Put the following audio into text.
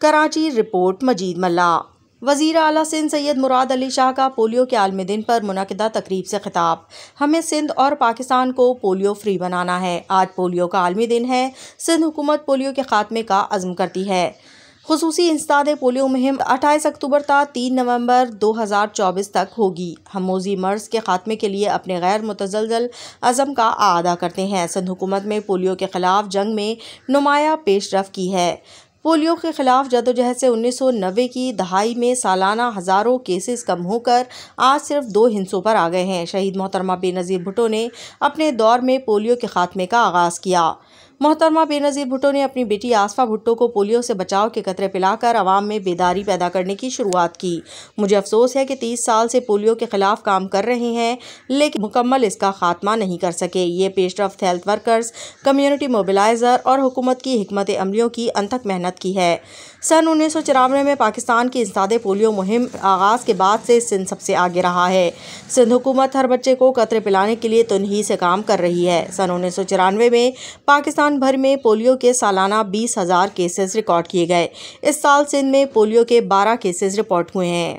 Karachi report मजीद मल्ला वज़ी अली सिंध सैयद मुराद अली शाह का polio के आलमी दिन पर मुनदा तकरीब से खिताब हमें सिंध और पाकिस्तान को पोलियो फ्री बनाना है आज पोलियो का आलमी दिन है सिंध हुकूमत पोलियो के खात्मे का आजम करती है खसूसी इंसदाद पोलियो मुहिम अट्ठाईस अक्टूबर तक तीन नवंबर 2024 तक होगी हम मोजी मर्ज के खात्मे के लिए अपने गैर मुतजलजल अज़म का आदा करते हैं सिंध हुकूमत में पोलियो के ख़िलाफ़ जंग में नुमाया पेशरफ की है पोलियो के खिलाफ जदोजहद से 1990 की दहाई में सालाना हज़ारों केसेस कम होकर आज सिर्फ दो हिंसों पर आ गए हैं शहीद मोहतरमा बेनज़ीर भुटो ने अपने दौर में पोलियो के खात्मे का आगाज़ किया मोहतरमा बेनज़ीर भुट्टो ने अपनी बेटी आसफा भुट्टो को पोलियो से बचाव के कतरे पिलाकर आवाम में बेदारी पैदा करने की शुरुआत की मुझे अफसोस है कि तीस साल से पोलियो के खिलाफ काम कर रहे हैं लेकिन मुकम्मल इसका खात्मा नहीं कर सके ये रफ्त हेल्थ वर्कर्स कम्यूनिटी मोबिलाइजर और हुकूमत की हमत अमलियों की अनथक मेहनत की है सन उन्नीस सौ चौरानवे में पाकिस्तान की इंसाद पोलियो मुहिम आगाज़ के बाद से सिंध सबसे आगे रहा है सिंध हुकूमत हर बच्चे को कतरे पिलाने के लिए तनही से काम कर रही है सन उन्नीस सौ चौरानवे में पाकिस्तान हिंदुस्तान भर में पोलियो के सालाना बीस हजार केसेस रिकॉर्ड किए गए इस साल सिंध में पोलियो के बारह केसेस रिपोर्ट हुए हैं